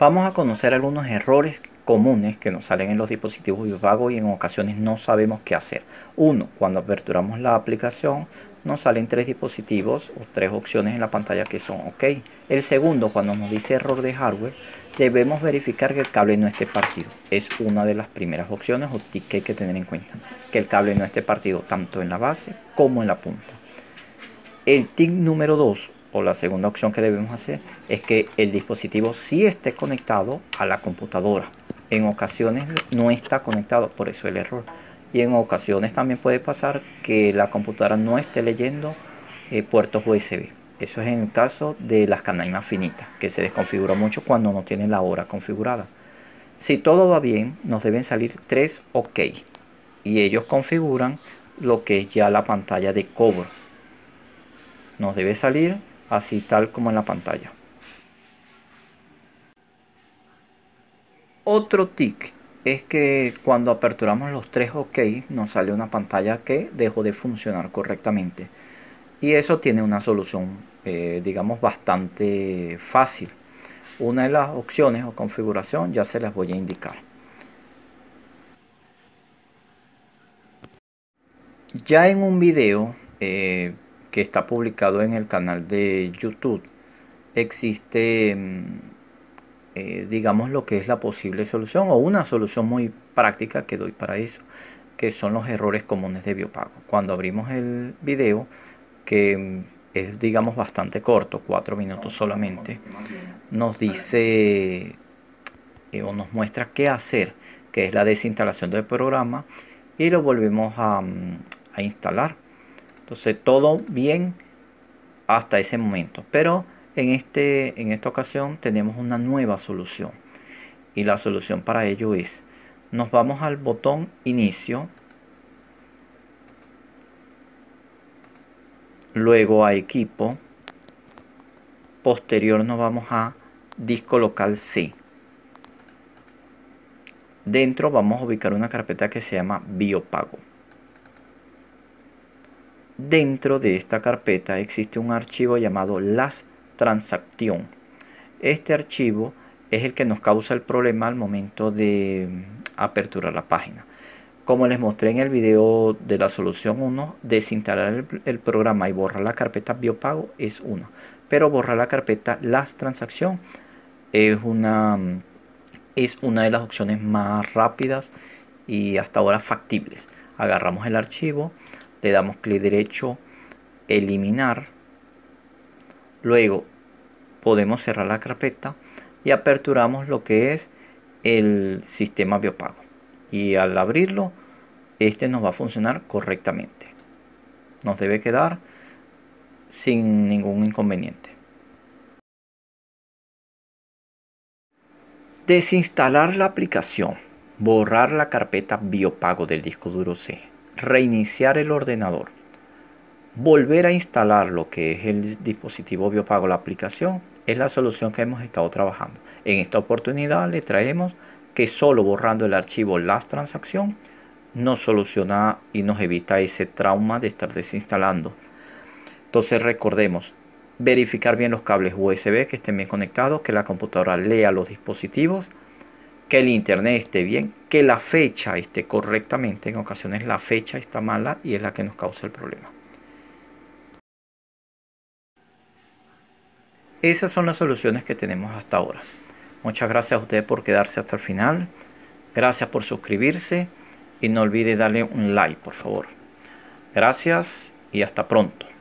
Vamos a conocer algunos errores comunes que nos salen en los dispositivos vago y en ocasiones no sabemos qué hacer. Uno, cuando aperturamos la aplicación nos salen tres dispositivos o tres opciones en la pantalla que son OK. El segundo, cuando nos dice error de hardware, debemos verificar que el cable no esté partido. Es una de las primeras opciones o TIC que hay que tener en cuenta. Que el cable no esté partido tanto en la base como en la punta. El TIC número 2 la segunda opción que debemos hacer es que el dispositivo sí esté conectado a la computadora. En ocasiones no está conectado, por eso el error. Y en ocasiones también puede pasar que la computadora no esté leyendo eh, puertos USB. Eso es en el caso de las canaimas finitas, que se desconfigura mucho cuando no tienen la hora configurada. Si todo va bien, nos deben salir tres OK. Y ellos configuran lo que es ya la pantalla de cobro. Nos debe salir así tal como en la pantalla. Otro tic es que cuando aperturamos los tres OK nos sale una pantalla que dejó de funcionar correctamente. Y eso tiene una solución, eh, digamos, bastante fácil. Una de las opciones o configuración ya se las voy a indicar. Ya en un video eh, que está publicado en el canal de YouTube, existe, mm, eh, digamos, lo que es la posible solución o una solución muy práctica que doy para eso, que son los errores comunes de biopago. Cuando abrimos el video, que mm, es, digamos, bastante corto, cuatro minutos solamente, nos dice eh, o nos muestra qué hacer, que es la desinstalación del programa, y lo volvemos a, mm, a instalar entonces todo bien hasta ese momento. Pero en, este, en esta ocasión tenemos una nueva solución. Y la solución para ello es, nos vamos al botón inicio. Luego a equipo. Posterior nos vamos a disco local C. Dentro vamos a ubicar una carpeta que se llama biopago. Dentro de esta carpeta existe un archivo llamado las transacción. Este archivo es el que nos causa el problema al momento de mm, aperturar la página. Como les mostré en el video de la solución 1, desinstalar el, programa y borrar la carpeta biopago es uno. Pero borrar la carpeta las transacción es una, mm, es una de las opciones más rápidas y hasta ahora factibles. Agarramos el archivo, le damos clic derecho, eliminar, luego podemos cerrar la carpeta y aperturamos lo que es el sistema biopago y al abrirlo este nos va a funcionar correctamente nos debe quedar sin ningún inconveniente desinstalar la aplicación borrar la carpeta biopago del disco duro C reiniciar el ordenador, volver a instalar lo que es el dispositivo biopago, la aplicación, es la solución que hemos estado trabajando. En esta oportunidad le traemos que solo borrando el archivo las transacción nos soluciona y nos evita ese trauma de estar desinstalando. Entonces recordemos, verificar bien los cables USB que estén bien conectados, que la computadora lea los dispositivos, que el internet esté bien, que la fecha esté correctamente. En ocasiones la fecha está mala y es la que nos causa el problema. Esas son las soluciones que tenemos hasta ahora. Muchas gracias a ustedes por quedarse hasta el final. Gracias por suscribirse y no olvide darle un like, por favor. Gracias y hasta pronto.